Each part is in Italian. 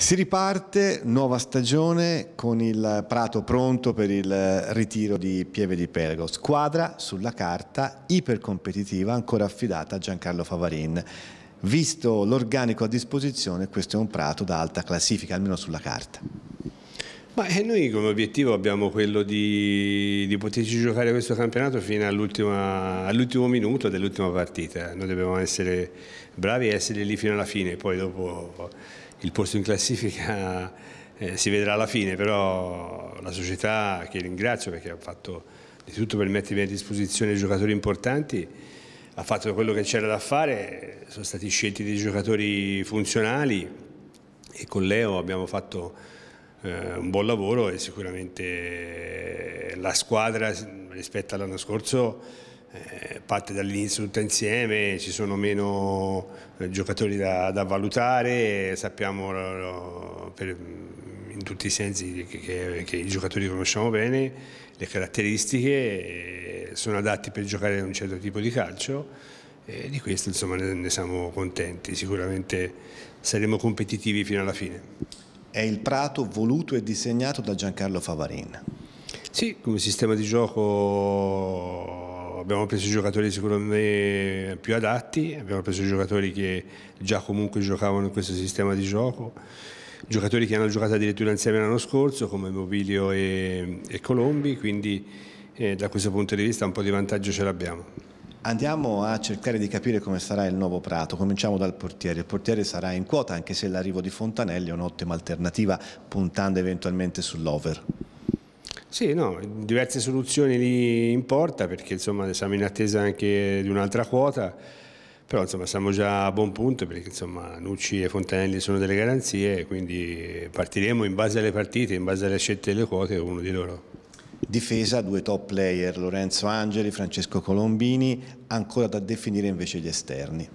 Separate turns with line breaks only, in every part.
Si riparte, nuova stagione con il Prato pronto per il ritiro di Pieve di Pergo, squadra sulla carta ipercompetitiva ancora affidata a Giancarlo Favarin. Visto l'organico a disposizione, questo è un Prato da alta classifica, almeno sulla carta.
Ma eh, noi come obiettivo abbiamo quello di, di poterci giocare questo campionato fino all'ultimo all minuto dell'ultima partita. Noi dobbiamo essere bravi e essere lì fino alla fine, poi dopo il posto in classifica eh, si vedrà alla fine, però la società che ringrazio perché ha fatto di tutto per mettermi a disposizione giocatori importanti, ha fatto quello che c'era da fare, sono stati scelti dei giocatori funzionali e con Leo abbiamo fatto eh, un buon lavoro e sicuramente la squadra rispetto all'anno scorso eh, parte dall'inizio tutta insieme, ci sono meno eh, giocatori da, da valutare, sappiamo eh, per, mm, in tutti i sensi che, che, che, i giocatori conosciamo bene, le caratteristiche sono adatti per giocare a un certo tipo di calcio e di questo insomma, ne, ne siamo contenti, sicuramente saremo competitivi fino alla fine. È il Prato voluto e disegnato da Giancarlo Favarin. Sì, come sistema di gioco abbiamo preso i giocatori secondo me più adatti, abbiamo preso i giocatori che già comunque giocavano in questo sistema di gioco, giocatori che hanno giocato addirittura insieme l'anno scorso come Mobilio e, e Colombi, quindi eh, da questo punto di vista un po' di vantaggio ce l'abbiamo.
Andiamo a cercare di capire come sarà il nuovo Prato, cominciamo dal portiere, il portiere sarà in quota anche se l'arrivo di Fontanelli è un'ottima alternativa puntando eventualmente sull'over.
Sì, no, diverse soluzioni lì in porta perché insomma siamo in attesa anche di un'altra quota, però insomma siamo già a buon punto perché insomma Nucci e Fontanelli sono delle garanzie, quindi partiremo in base alle partite, in base alle scelte delle quote, uno di loro. Difesa, due top player, Lorenzo Angeli, Francesco
Colombini, ancora da definire invece gli esterni.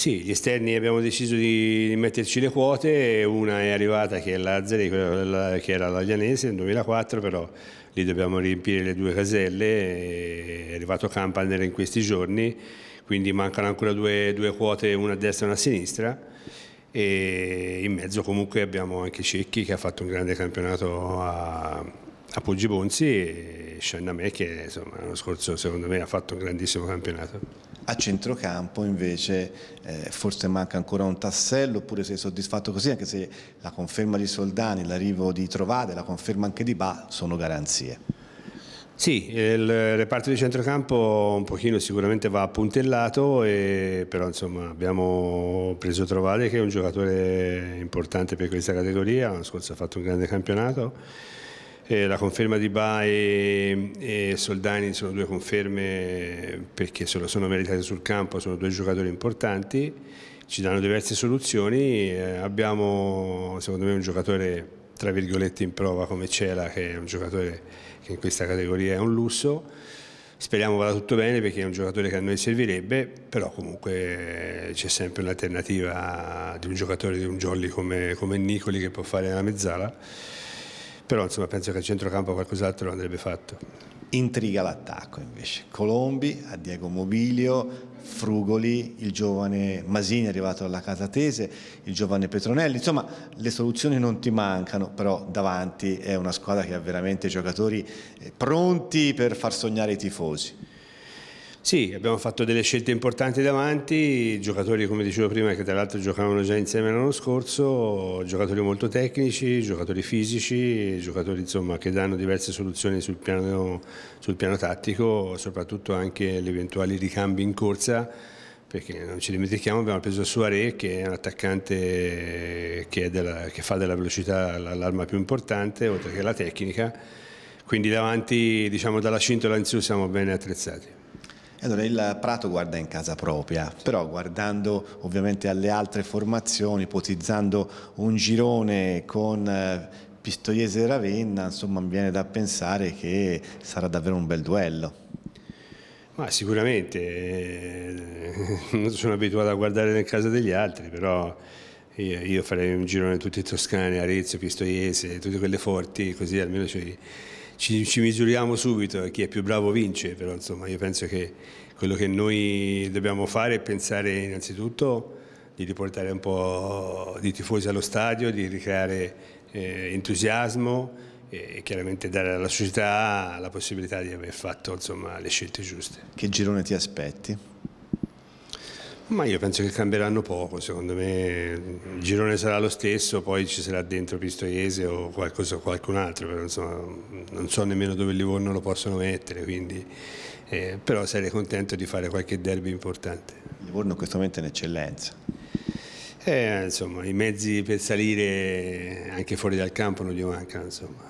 Sì, gli esterni abbiamo deciso di metterci le quote, una è arrivata che è Lazzari, che era la Lianese nel 2004, però lì dobbiamo riempire le due caselle, è arrivato Campaner in questi giorni, quindi mancano ancora due, due quote, una a destra e una a sinistra e in mezzo comunque abbiamo anche Cecchi che ha fatto un grande campionato a, a Puggi Bonzi e Sciannamè che insomma, l'anno scorso secondo me ha fatto un grandissimo campionato
a centrocampo invece eh, forse manca ancora un
tassello oppure
sei soddisfatto così anche se la conferma di Soldani, l'arrivo di Trovade, la conferma anche di Ba
sono garanzie. Sì, il reparto di centrocampo un pochino sicuramente va puntellato, e, però insomma abbiamo preso Trovade che è un giocatore importante per questa categoria, l'anno scorso ha fatto un grande campionato eh, la conferma di Ba e, Soldani sono due conferme perché se lo sono meritate sul campo, sono due giocatori importanti, ci danno diverse soluzioni, eh, abbiamo secondo me un giocatore tra virgolette in prova come Cela che è un giocatore che in questa categoria è un lusso, speriamo vada tutto bene perché è un giocatore che a noi servirebbe, però comunque eh, c'è sempre un'alternativa di un giocatore di un jolly come, come Nicoli che può fare la mezzala però insomma, penso che a centrocampo qualcos'altro andrebbe fatto. Intriga l'attacco invece, Colombi a Diego
Mobilio, Frugoli, il giovane Masini arrivato dalla Casatese, il giovane Petronelli, insomma le soluzioni non ti mancano, però davanti è una squadra che ha
veramente giocatori eh, pronti per far sognare i tifosi. Sì, abbiamo fatto delle scelte importanti davanti, giocatori come dicevo prima che tra l'altro giocavano già insieme l'anno scorso, giocatori molto tecnici, giocatori fisici, giocatori insomma, che danno diverse soluzioni sul piano, sul piano tattico, soprattutto anche gli eventuali ricambi in corsa perché non ci dimentichiamo abbiamo preso Suaré che è un attaccante che, della, che fa della velocità l'arma più importante oltre che la tecnica quindi davanti diciamo dalla cintola in su siamo ben attrezzati allora,
il Prato guarda in casa propria, però guardando ovviamente alle altre formazioni, ipotizzando un girone con eh, Pistoiese e Ravenna, insomma mi viene da pensare che sarà davvero un bel duello.
Ma sicuramente, eh, non sono abituato a guardare nel caso degli altri, però io, farei un girone tutti toscani, Arezzo, Pistoiese, tutte quelle forti, così almeno ci... Cioè, ci, ci misuriamo subito, e chi è più bravo vince, però insomma io penso che quello che noi dobbiamo fare è pensare innanzitutto di riportare un po' di tifosi allo stadio, di ricreare eh, entusiasmo e chiaramente dare alla società la possibilità di aver fatto insomma, le scelte giuste. Che girone ti aspetti? Ma io penso che cambieranno poco, secondo me il girone sarà lo stesso, poi ci sarà dentro Pistoiese o qualcosa, qualcun altro, però insomma, non so nemmeno dove il Livorno lo possono mettere, quindi, eh, però sarei contento di fare qualche derby importante. Il Livorno in questo momento è un'eccellenza. Eh, insomma, i mezzi per salire anche fuori dal campo non gli mancano. Insomma.